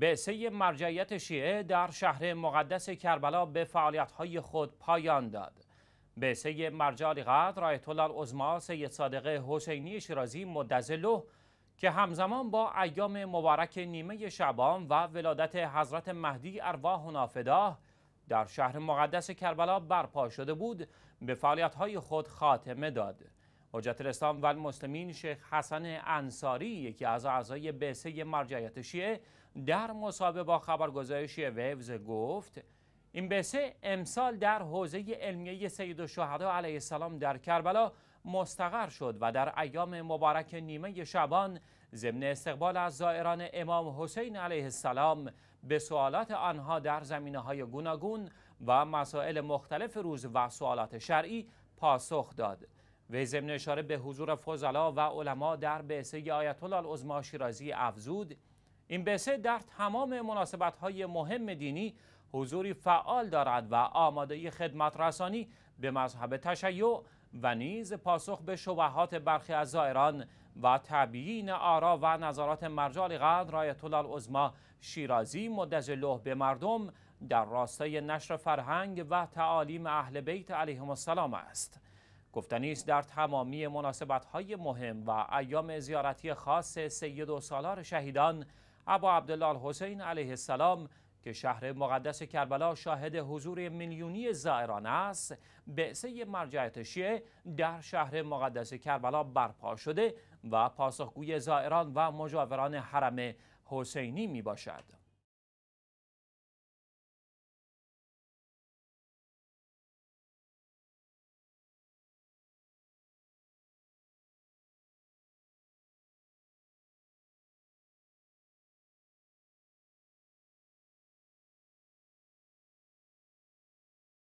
بعثه مرجعیت شیعه در شهر مقدس کربلا به فعالیت‌های خود پایان داد. بعثه مرجع قدر آیت الله العظما سید صادق حسینی شیرازی مدظله که همزمان با ایام مبارک نیمه شعبان و ولادت حضرت مهدی ارواح نافداه در شهر مقدس کربلا برپا شده بود به فعالیت‌های خود خاتمه داد. حجت الاسلام و المسلمین شیخ حسن انصاری یکی از اعضای بعثه مرجعیت شیعه در مصاحبه با خبرگزاری شیعه ویوز گفت این بعثه امسال در حوزه علمیه سید الشهدا علیه السلام در کربلا مستقر شد و در ایام مبارک نیمه شبان ضمن استقبال از زائران امام حسین علیه السلام به سوالات آنها در زمینه های گوناگون و مسائل مختلف روز و سوالات شرعی پاسخ داد وی ضمن اشاره به حضور فضلا و علما در بعثه آیت الله العظما شیرازی افزود این بعثه در تمام های مهم دینی حضوری فعال دارد و آماده خدمت رسانی به مذهب تشیع و نیز پاسخ به شبهات برخی از زائران و تبیین آرا و نظرات مرجال قدر آیت الله شیرازی مدج له به مردم در راستای نشر فرهنگ و تعالیم اهل بیت علیهم السلام است گفتنیست در تمامی های مهم و ایام زیارتی خاص سید و سالار شهیدان ابا عبدالله حسین علیه السلام که شهر مقدس کربلا شاهد حضور میلیونی زائران است بعثه مرجعیت شیعه در شهر مقدس کربلا برپا شده و پاسخگوی زائران و مجاوران حرم حسینی می باشد